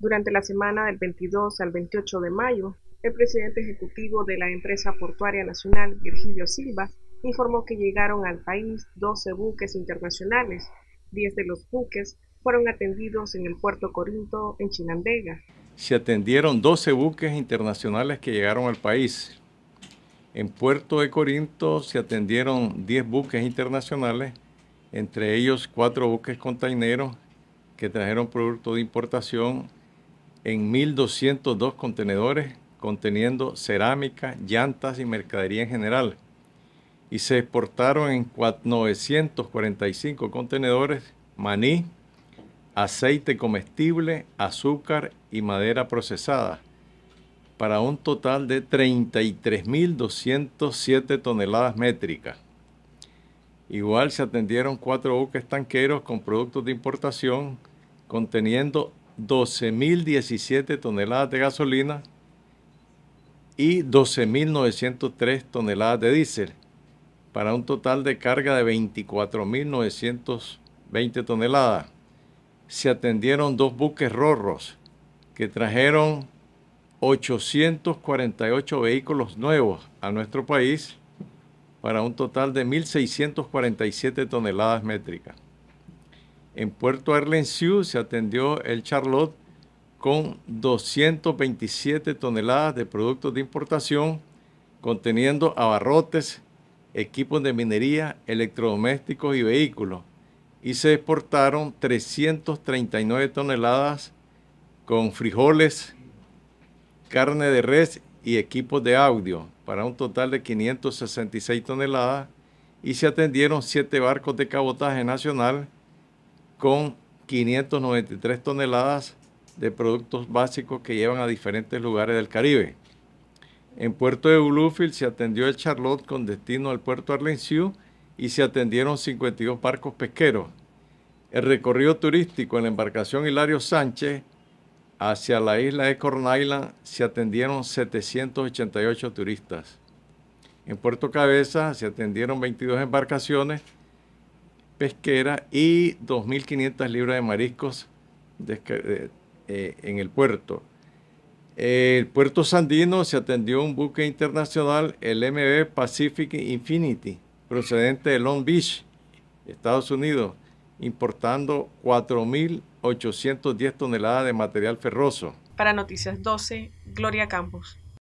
Durante la semana del 22 al 28 de mayo, el presidente ejecutivo de la empresa portuaria nacional, Virgilio Silva, informó que llegaron al país 12 buques internacionales. 10 de los buques fueron atendidos en el puerto Corinto, en Chinandega. Se atendieron 12 buques internacionales que llegaron al país. En Puerto de Corinto se atendieron 10 buques internacionales, entre ellos 4 buques containeros que trajeron productos de importación en 1.202 contenedores conteniendo cerámica, llantas y mercadería en general. Y se exportaron en 945 contenedores maní, aceite comestible, azúcar y madera procesada, para un total de 33.207 toneladas métricas. Igual se atendieron cuatro buques tanqueros con productos de importación conteniendo 12.017 toneladas de gasolina y 12.903 toneladas de diésel, para un total de carga de 24.920 toneladas. Se atendieron dos buques rorros que trajeron 848 vehículos nuevos a nuestro país para un total de 1.647 toneladas métricas. En Puerto Arlenciú se atendió el Charlotte con 227 toneladas de productos de importación conteniendo abarrotes, equipos de minería, electrodomésticos y vehículos. Y se exportaron 339 toneladas con frijoles, carne de res y equipos de audio, para un total de 566 toneladas. Y se atendieron 7 barcos de cabotaje nacional con 593 toneladas de productos básicos que llevan a diferentes lugares del Caribe. En Puerto de Bluefield se atendió el Charlotte con destino al puerto Arlenciú y se atendieron 52 barcos pesqueros. El recorrido turístico en la embarcación Hilario Sánchez hacia la isla de Corn Island se atendieron 788 turistas. En Puerto Cabeza se atendieron 22 embarcaciones pesquera y 2.500 libras de mariscos eh, en el puerto. El puerto sandino se atendió un buque internacional, el MB Pacific Infinity, procedente de Long Beach, Estados Unidos, importando 4.810 toneladas de material ferroso. Para Noticias 12, Gloria Campos.